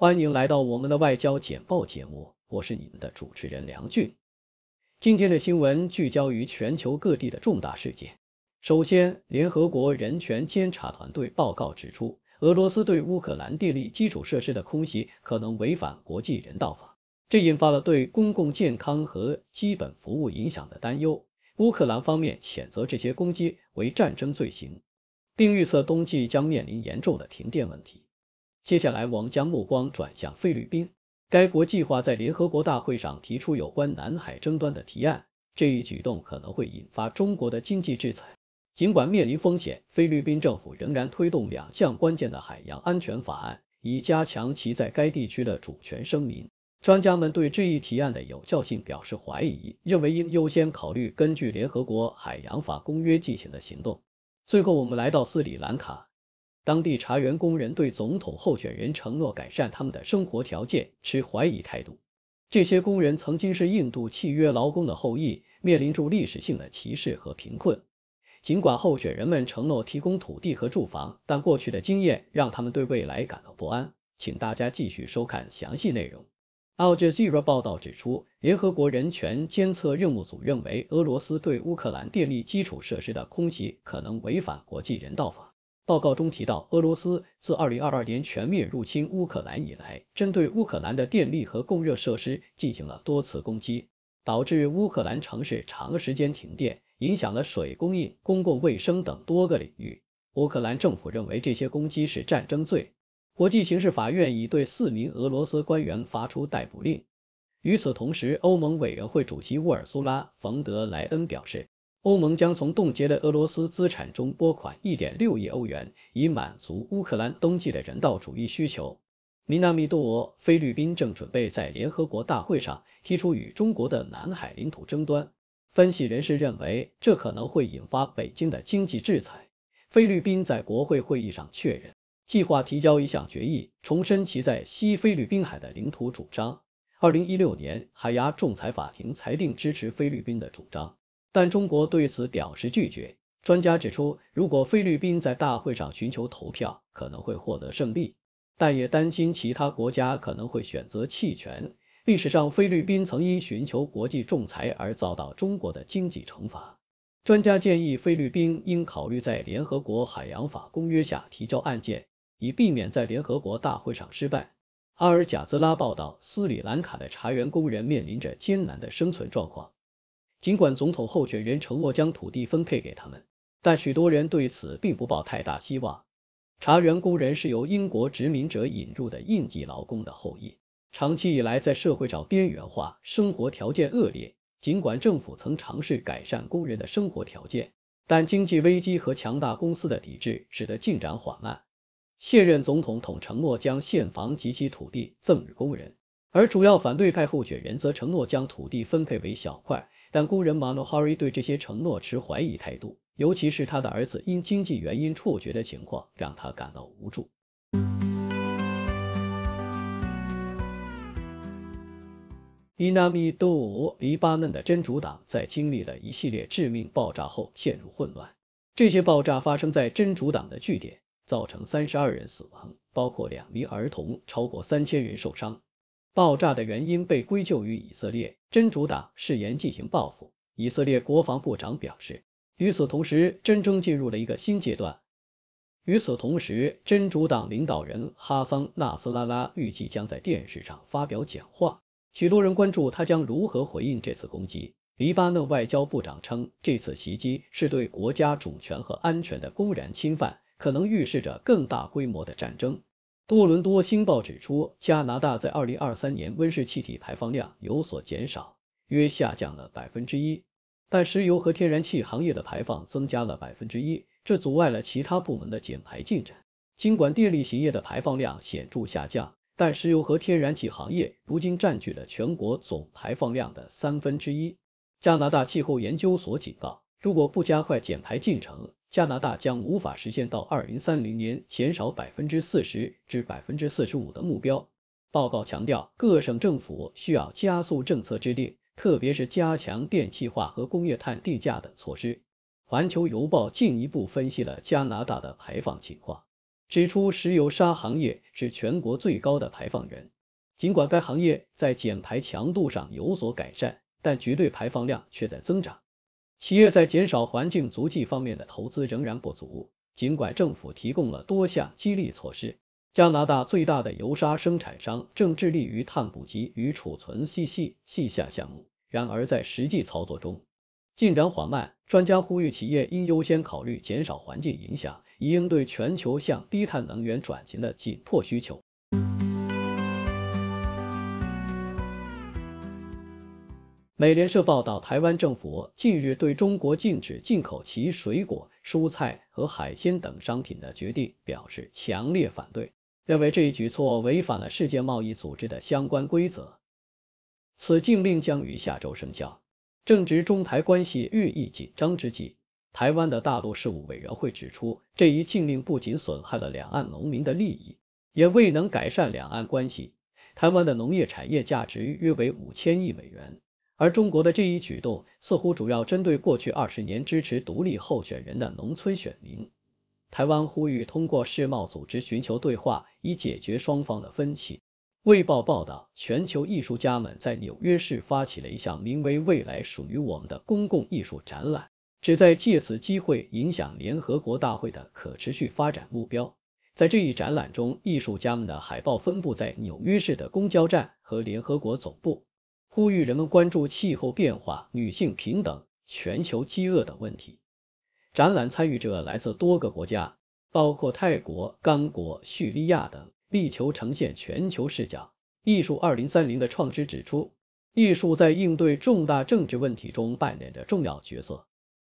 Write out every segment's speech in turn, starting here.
欢迎来到我们的外交简报节目，我是你们的主持人梁俊。今天的新闻聚焦于全球各地的重大事件。首先，联合国人权监察团队报告指出，俄罗斯对乌克兰电力基础设施的空袭可能违反国际人道法，这引发了对公共健康和基本服务影响的担忧。乌克兰方面谴责这些攻击为战争罪行，并预测冬季将面临严重的停电问题。接下来，我们将目光转向菲律宾。该国计划在联合国大会上提出有关南海争端的提案，这一举动可能会引发中国的经济制裁。尽管面临风险，菲律宾政府仍然推动两项关键的海洋安全法案，以加强其在该地区的主权声明。专家们对这一提案的有效性表示怀疑，认为应优先考虑根据联合国海洋法公约进行的行动。最后，我们来到斯里兰卡。当地茶园工人对总统候选人承诺改善他们的生活条件持怀疑态度。这些工人曾经是印度契约劳工的后裔，面临住历史性的歧视和贫困。尽管候选人们承诺提供土地和住房，但过去的经验让他们对未来感到不安。请大家继续收看详细内容。Al Jazeera 报道指出，联合国人权监测任务组认为，俄罗斯对乌克兰电力基础设施的空袭可能违反国际人道法。报告中提到，俄罗斯自2022年全面入侵乌克兰以来，针对乌克兰的电力和供热设施进行了多次攻击，导致乌克兰城市长时间停电，影响了水供应、公共卫生等多个领域。乌克兰政府认为这些攻击是战争罪。国际刑事法院已对四名俄罗斯官员发出逮捕令。与此同时，欧盟委员会主席乌尔苏拉·冯德莱恩表示。欧盟将从冻结的俄罗斯资产中拨款1.6亿欧元，以满足乌克兰冬季的人道主义需求。米纳米多，菲律宾正准备在联合国大会上提出与中国的南海领土争端。分析人士认为，这可能会引发北京的经济制裁。菲律宾在国会会议上确认，计划提交一项决议，重申其在西菲律宾海的领土主张。2016年，海牙仲裁法庭裁定支持菲律宾的主张。但中国对此表示拒绝。专家指出，如果菲律宾在大会上寻求投票，可能会获得胜利，但也担心其他国家可能会选择弃权。历史上，菲律宾曾因寻求国际仲裁而遭到中国的经济惩罚。专家建议，菲律宾应考虑在联合国海洋法公约下提交案件，以避免在联合国大会上失败。阿尔贾兹拉报道，斯里兰卡的茶园工人面临着艰难的生存状况。尽管总统候选人承诺将土地分配给他们，但许多人对此并不抱太大希望。茶园工人是由英国殖民者引入的印记劳工的后裔，长期以来在社会上边缘化，生活条件恶劣。尽管政府曾尝试改善工人的生活条件，但经济危机和强大公司的抵制使得进展缓慢。现任总统统承诺将现房及其土地赠与工人，而主要反对派候选人则承诺将土地分配为小块。但工人马努哈瑞对这些承诺持怀疑态度，尤其是他的儿子因经济原因辍学的情况，让他感到无助。伊纳米多，黎巴嫩的真主党在经历了一系列致命爆炸后陷入混乱。这些爆炸发生在真主党的据点，造成三十二人死亡，包括两名儿童，超过三千人受伤。爆炸的原因被归咎于以色列真主党誓言进行报复。以色列国防部长表示，与此同时，战争进入了一个新阶段。与此同时，真主党领导人哈桑纳斯拉拉预计将在电视上发表讲话。许多人关注他将如何回应这次攻击。黎巴嫩外交部长称，这次袭击是对国家主权和安全的公然侵犯，可能预示着更大规模的战争。多伦多星报指出，加拿大在2023年温室气体排放量有所减少，约下降了百分之一，但石油和天然气行业的排放增加了百分之一，这阻碍了其他部门的减排进展。尽管电力行业的排放量显著下降，但石油和天然气行业如今占据了全国总排放量的三分之一。加拿大气候研究所警告，如果不加快减排进程，加拿大将无法实现到二零三零年减少百分之四十至百分之四十五的目标。报告强调，各省政府需要加速政策制定，特别是加强电气化和工业碳定价的措施。环球邮报进一步分析了加拿大的排放情况，指出石油砂行业是全国最高的排放源。尽管该行业在减排强度上有所改善，但绝对排放量却在增长。企业在减少环境足迹方面的投资仍然不足，尽管政府提供了多项激励措施。加拿大最大的油砂生产商正致力于碳捕集与储存细细细下项目，然而在实际操作中，进展缓慢。专家呼吁企业应优先考虑减少环境影响，以应对全球向低碳能源转型的紧迫需求。美联社报道，台湾政府近日对中国禁止进口其水果、蔬菜和海鲜等商品的决定表示强烈反对，认为这一举措违反了世界贸易组织的相关规则。此禁令将于下周生效。正值中台关系日益紧张之际，台湾的大陆事务委员会指出，这一禁令不仅损害了两岸农民的利益，也未能改善两岸关系。台湾的农业产业价值约为五千亿美元。而中国的这一举动似乎主要针对过去二十年支持独立候选人的农村选民。台湾呼吁通过世贸组织寻求对话，以解决双方的分歧。卫报报道，全球艺术家们在纽约市发起了一项名为“未来属于我们的”公共艺术展览，旨在借此机会影响联合国大会的可持续发展目标。在这一展览中，艺术家们的海报分布在纽约市的公交站和联合国总部。呼吁人们关注气候变化、女性平等、全球饥饿等问题。展览参与者来自多个国家，包括泰国、刚果、叙利亚等，力求呈现全球视角。艺术二零三零的创始指出，艺术在应对重大政治问题中扮演着重要角色，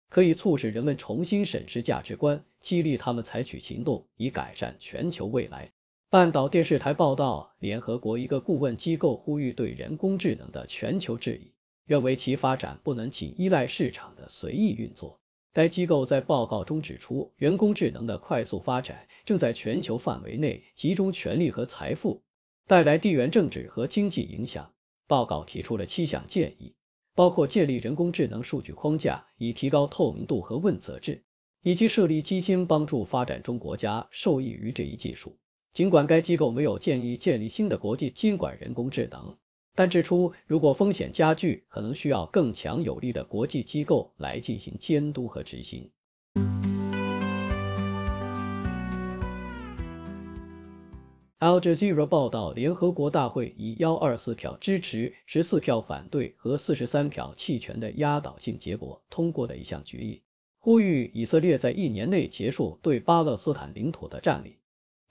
可以促使人们重新审视价值观，激励他们采取行动以改善全球未来。半岛电视台报道，联合国一个顾问机构呼吁对人工智能的全球质疑，认为其发展不能仅依赖市场的随意运作。该机构在报告中指出，人工智能的快速发展正在全球范围内集中权力和财富，带来地缘政治和经济影响。报告提出了七项建议，包括建立人工智能数据框架以提高透明度和问责制，以及设立基金帮助发展中国家受益于这一技术。尽管该机构没有建议建立新的国际监管人工智能，但指出如果风险加剧，可能需要更强有力的国际机构来进行监督和执行。Al Jazeera 报道，联合国大会以幺二四票支持、十四票反对和四十三票弃权的压倒性结果通过了一项决议，呼吁以色列在一年内结束对巴勒斯坦领土的占领。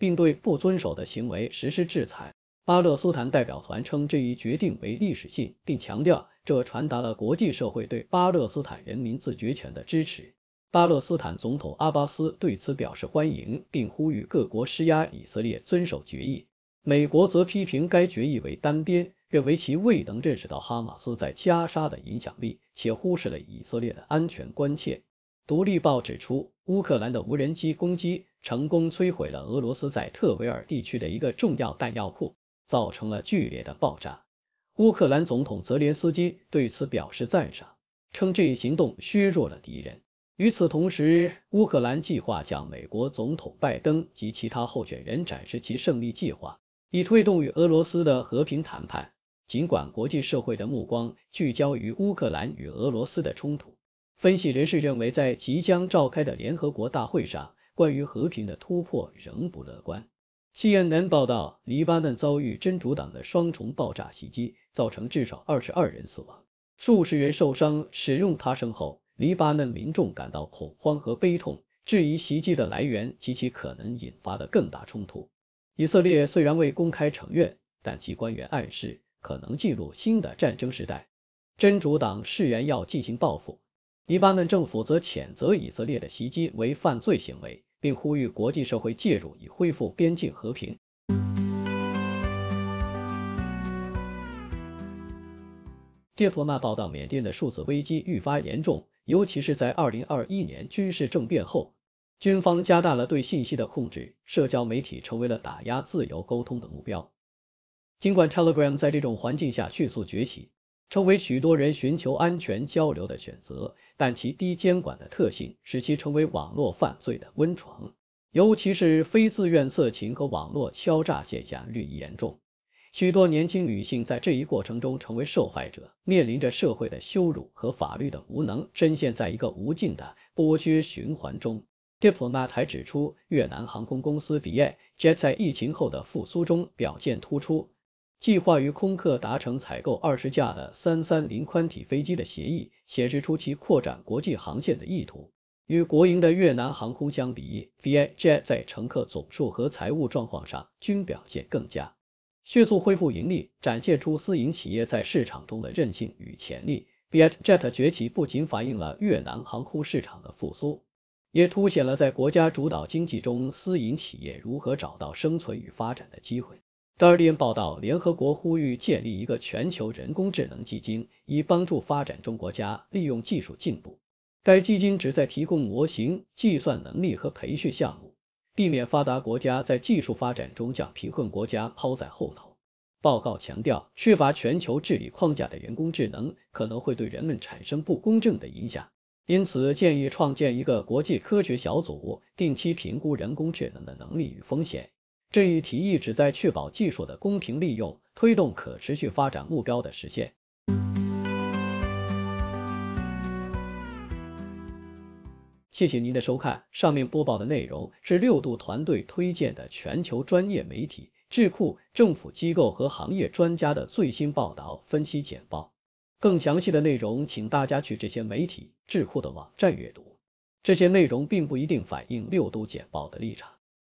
并对不遵守的行为实施制裁。巴勒斯坦代表团称这一决定为历史性，并强调这传达了国际社会对巴勒斯坦人民自决权的支持。巴勒斯坦总统阿巴斯对此表示欢迎，并呼吁各国施压以色列遵守决议。美国则批评该决议为单边，认为其未能认识到哈马斯在加沙的影响力，且忽视了以色列的安全关切。《独立报》指出，乌克兰的无人机攻击。成功摧毁了俄罗斯在特维尔地区的一个重要弹药库，造成了剧烈的爆炸。乌克兰总统泽连斯基对此表示赞赏，称这一行动削弱了敌人。与此同时，乌克兰计划向美国总统拜登及其他候选人展示其胜利计划，以推动与俄罗斯的和平谈判。尽管国际社会的目光聚焦于乌克兰与俄罗斯的冲突，分析人士认为，在即将召开的联合国大会上。关于和平的突破仍不乐观。CNN 报道，黎巴嫩遭遇真主党的双重爆炸袭击，造成至少二十二人死亡，数十人受伤。使用他声后，黎巴嫩民众感到恐慌和悲痛，质疑袭击的来源及其可能引发的更大冲突。以色列虽然未公开承认，但其官员暗示可能进入新的战争时代。真主党誓言要进行报复，黎巴嫩政府则谴责以色列的袭击为犯罪行为。并呼吁国际社会介入，以恢复边境和平。杰普曼报道，缅甸的数字危机愈发严重，尤其是在2021年军事政变后，军方加大了对信息的控制，社交媒体成为了打压自由沟通的目标。尽管 Telegram 在这种环境下迅速崛起。成为许多人寻求安全交流的选择，但其低监管的特性使其成为网络犯罪的温床，尤其是非自愿色情和网络敲诈现象日益严重。许多年轻女性在这一过程中成为受害者，面临着社会的羞辱和法律的无能，深陷在一个无尽的剥削循环中。Diplomat 还指出，越南航空公司 Vietjet 在疫情后的复苏中表现突出。计划与空客达成采购二十架的三三零宽体飞机的协议，显示出其扩展国际航线的意图。与国营的越南航空相比，Vietjet 在乘客总数和财务状况上均表现更佳，迅速恢复盈利，展现出私营企业在市场中的韧性与潜力。Vietjet 的崛起不仅反映了越南航空市场的复苏，也凸显了在国家主导经济中私营企业如何找到生存与发展的机会。d a r i l n 报道，联合国呼吁建立一个全球人工智能基金，以帮助发展中国家利用技术进步。该基金旨在提供模型计算能力和培训项目，避免发达国家在技术发展中将贫困国家抛在后头。报告强调，缺乏全球治理框架的人工智能可能会对人们产生不公正的影响，因此建议创建一个国际科学小组，定期评估人工智能的能力与风险。这一提议旨在确保技术的公平利用，推动可持续发展目标的实现。谢谢您的收看。上面播报的内容是六度团队推荐的全球专业媒体、智库、政府机构和行业专家的最新报道、分析简报。更详细的内容，请大家去这些媒体、智库的网站阅读。这些内容并不一定反映六度简报的立场。